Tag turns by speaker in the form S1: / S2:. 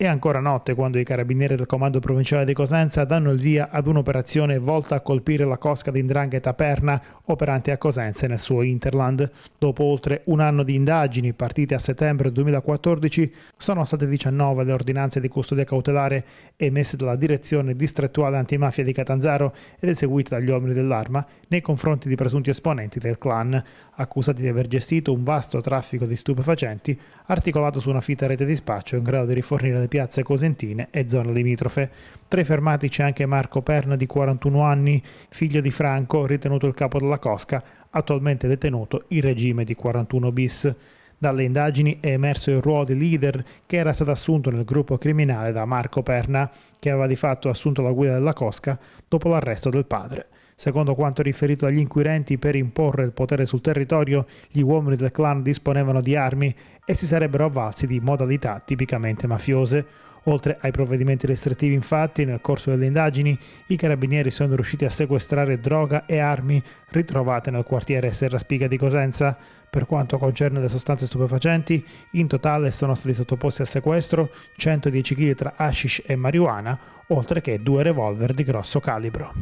S1: È ancora notte quando i carabinieri del comando provinciale di Cosenza danno il via ad un'operazione volta a colpire la cosca di Indrangheta Perna operante a Cosenza nel suo Interland. Dopo oltre un anno di indagini partite a settembre 2014 sono state 19 le ordinanze di custodia cautelare emesse dalla direzione distrettuale antimafia di Catanzaro ed eseguite dagli uomini dell'arma nei confronti di presunti esponenti del clan, accusati di aver gestito un vasto traffico di stupefacenti articolato su una fitta rete di spaccio in grado di rifornire le piazze cosentine e zona limitrofe. Tra i fermati c'è anche Marco Perna di 41 anni, figlio di Franco, ritenuto il capo della Cosca, attualmente detenuto in regime di 41 bis. Dalle indagini è emerso il ruolo di leader che era stato assunto nel gruppo criminale da Marco Perna, che aveva di fatto assunto la guida della Cosca dopo l'arresto del padre. Secondo quanto riferito agli inquirenti, per imporre il potere sul territorio, gli uomini del clan disponevano di armi e si sarebbero avvalsi di modalità tipicamente mafiose. Oltre ai provvedimenti restrittivi, infatti, nel corso delle indagini i carabinieri sono riusciti a sequestrare droga e armi ritrovate nel quartiere Serra Spiga di Cosenza. Per quanto concerne le sostanze stupefacenti, in totale sono stati sottoposti a sequestro 110 kg tra hashish e marijuana, oltre che due revolver di grosso calibro.